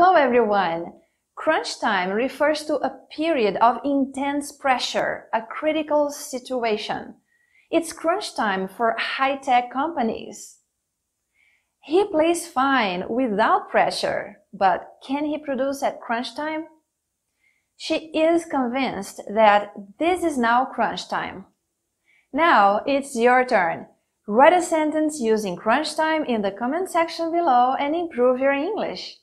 Hello everyone! Crunch time refers to a period of intense pressure, a critical situation. It's crunch time for high-tech companies. He plays fine without pressure, but can he produce at crunch time? She is convinced that this is now crunch time. Now it's your turn. Write a sentence using crunch time in the comment section below and improve your English.